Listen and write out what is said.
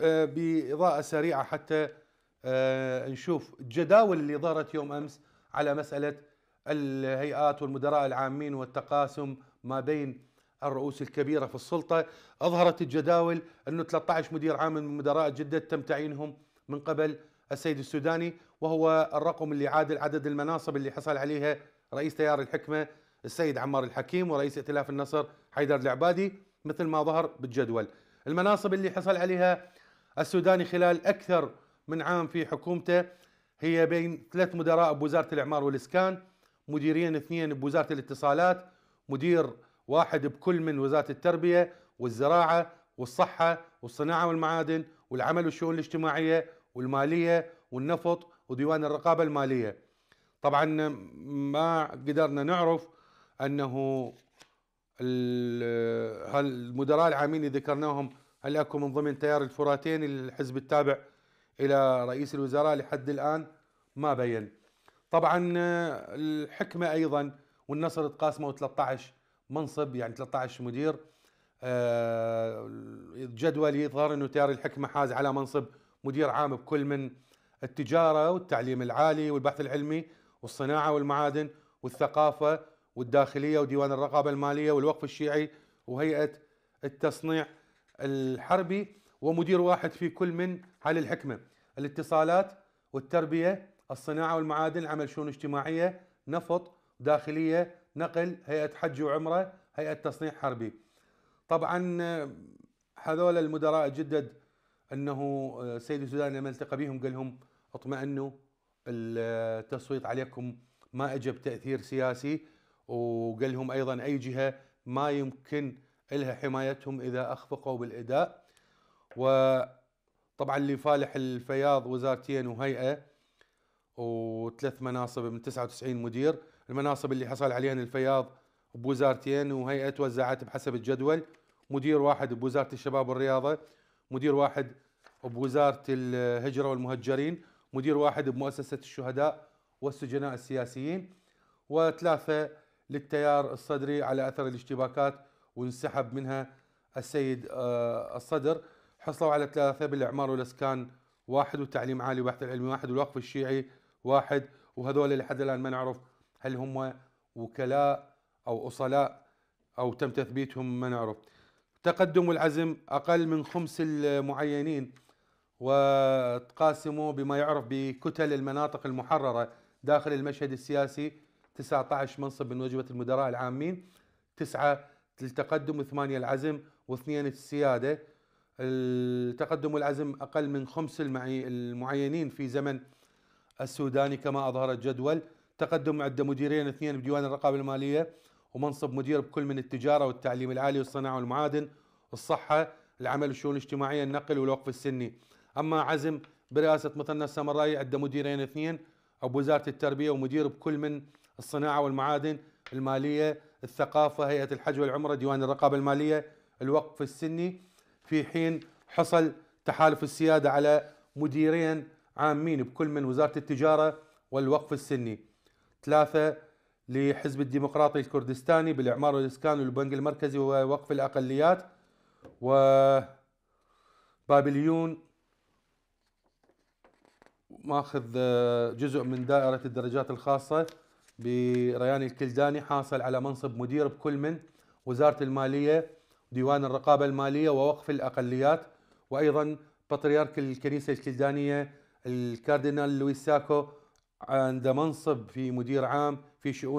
آه، باضاءه سريعه حتى آه، نشوف الجداول اللي ظهرت يوم امس على مساله الهيئات والمدراء العامين والتقاسم ما بين الرؤوس الكبيره في السلطه اظهرت الجداول انه 13 مدير عام من مدراء جده تم تعيينهم من قبل السيد السوداني وهو الرقم اللي عادل عدد المناصب اللي حصل عليها رئيس تيار الحكمه السيد عمار الحكيم ورئيس ائتلاف النصر حيدر العبادي مثل ما ظهر بالجدول المناصب اللي حصل عليها السوداني خلال أكثر من عام في حكومته هي بين ثلاث مدراء بوزارة الإعمار والإسكان مديرين اثنين بوزارة الاتصالات مدير واحد بكل من وزارة التربية والزراعة والصحة والصناعة والمعادن والعمل والشؤون الاجتماعية والمالية والنفط وديوان الرقابة المالية طبعا ما قدرنا نعرف أنه المدراء العامين اللي ذكرناهم هل أكو من ضمن تيار الفراتين الحزب التابع إلى رئيس الوزراء لحد الآن ما بين طبعا آه، الحكمة أيضا والنصر تقاسموا 13 منصب يعني 13 مدير آه، الجدول يظهر أنه تيار الحكمة حاز على منصب مدير عام بكل من التجارة والتعليم العالي والبحث العلمي والصناعة والمعادن والثقافة والداخلية وديوان الرقابة المالية والوقف الشيعي وهيئة التصنيع الحربي ومدير واحد في كل من على الحكمة الاتصالات والتربية الصناعة والمعادن العمل شؤون اجتماعية نفط داخلية نقل هيئة حج وعمرة هيئة تصنيع حربي طبعا هذول المدراء الجدد انه آه، سيد السودان لما التقى بهم قال لهم اطمئنوا التصويت عليكم ما اجى بتاثير سياسي وقال لهم ايضا اي جهه ما يمكن إلها حمايتهم إذا أخفقوا بالإداء وطبعا لفالح الفياض وزارتين وهيئة وثلاث مناصب من 99 مدير المناصب اللي حصل عليها الفياض بوزارتين وهيئة توزعت بحسب الجدول مدير واحد بوزارة الشباب والرياضة مدير واحد بوزارة الهجرة والمهجرين مدير واحد بمؤسسة الشهداء والسجناء السياسيين وثلاثة للتيار الصدري على أثر الاشتباكات وانسحب منها السيد آه، الصدر حصلوا على ثلاثة بالإعمار والإسكان واحد والتعليم عالي والبحث العلمي واحد والوقف الشيعي واحد وهذول لحد الآن ما نعرف هل هم وكلاء أو أصلاء أو تم تثبيتهم ما نعرف تقدم العزم أقل من خمس المعينين وتقاسموا بما يعرف بكتل المناطق المحررة داخل المشهد السياسي 19 منصب من وجبة المدراء العامين تسعة التقدم وثمانية العزم واثنين السيادة التقدم والعزم أقل من خمس المعينين في زمن السوداني كما أظهر الجدول تقدم عند مديرين اثنين بديوان الرقابة المالية ومنصب مدير بكل من التجارة والتعليم العالي والصناعة والمعادن الصحة العمل والشؤون الاجتماعية النقل والوقف السني أما عزم برئاسة مثنى السامرائي عند مديرين اثنين أو بوزارة التربية ومدير بكل من الصناعة والمعادن المالية الثقافة هيئة الحج والعمرة ديوان الرقابة المالية الوقف السني في حين حصل تحالف السيادة على مديرين عامين بكل من وزارة التجارة والوقف السني ثلاثة لحزب الديمقراطي الكردستاني بالإعمار والإسكان والبنك المركزي ووقف الأقليات و بابليون ماخذ جزء من دائرة الدرجات الخاصة بريان الكلداني حاصل على منصب مدير بكل من وزارة المالية ديوان الرقابة المالية ووقف الأقليات وأيضا بطريرك الكنيسة الكلدانية الكاردينال لويس ساكو عند منصب في مدير عام في شؤون